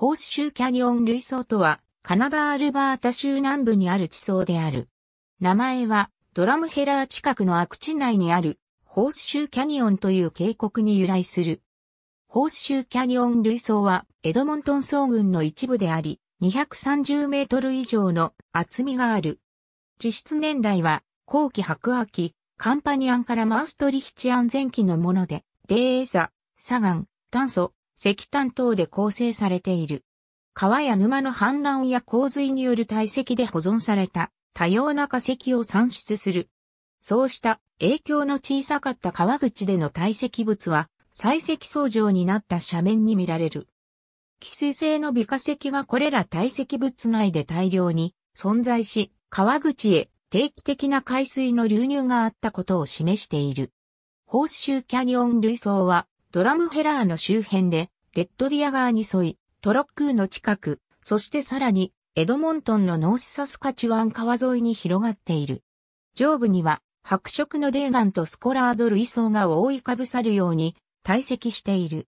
ホースシューキャニオン類層とは、カナダ・アルバータ州南部にある地層である。名前は、ドラムヘラー近くの悪地内にある、ホースシューキャニオンという渓谷に由来する。ホースシューキャニオン類層は、エドモントン層群の一部であり、230メートル以上の厚みがある。地質年代は、後期白亜紀、カンパニアンからマーストリヒチアン前期のもので、デーザ、砂岩、炭素、石炭等で構成されている。川や沼の氾濫や洪水による堆積で保存された多様な化石を産出する。そうした影響の小さかった川口での堆積物は採石層状になった斜面に見られる。奇数性の微化石がこれら堆積物内で大量に存在し、川口へ定期的な海水の流入があったことを示している。ホースシューキャニオン類層はドラムヘラーの周辺で、レッドディア川に沿い、トロックーの近く、そしてさらに、エドモントンのノースサスカチュワン川沿いに広がっている。上部には、白色のーガンとスコラード類層が覆いかぶさるように、堆積している。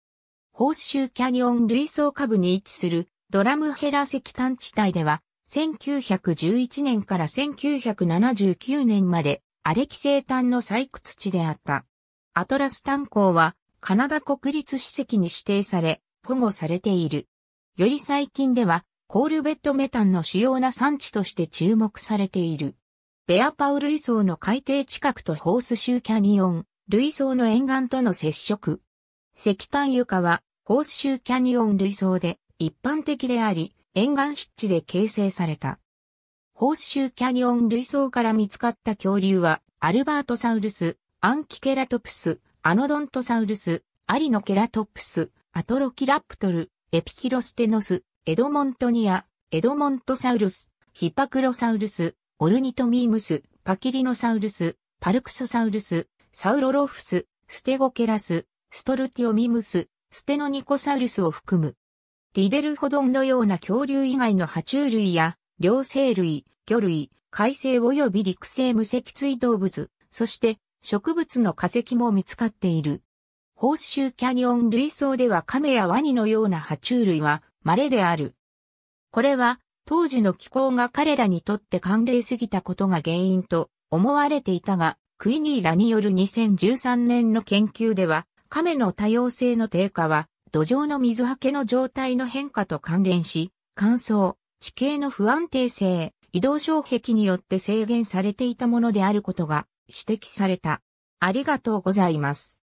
ホースシューキャニオン類層下部に位置する、ドラムヘラ石炭地帯では、1911年から1979年まで、アレキ生炭の採掘地であった。アトラス炭鉱は、カナダ国立史跡に指定され、保護されている。より最近では、コールベットメタンの主要な産地として注目されている。ベアパウ類層の海底近くとホースシューキャニオン、類層の沿岸との接触。石炭床は、ホースシューキャニオン類層で一般的であり、沿岸湿地で形成された。ホースシューキャニオン類層から見つかった恐竜は、アルバートサウルス、アンキケラトプス、アノドントサウルス、アリノケラトプス、アトロキラプトル、エピキロステノス、エドモントニア、エドモントサウルス、ヒパクロサウルス、オルニトミームス、パキリノサウルス、パルクソサウルス、サウロロフス、ステゴケラス、ストルティオミムス、ステノニコサウルスを含む。ディデルホドンのような恐竜以外の爬虫類や、両生類、魚類、海生及び陸生無脊椎動物、そして植物の化石も見つかっている。ホースシューキャニオン類層では亀やワニのような爬虫類は稀である。これは当時の気候が彼らにとって寒冷すぎたことが原因と思われていたが、クイニーらによる2013年の研究では、亀の多様性の低下は土壌の水はけの状態の変化と関連し、乾燥、地形の不安定性、移動障壁によって制限されていたものであることが指摘された。ありがとうございます。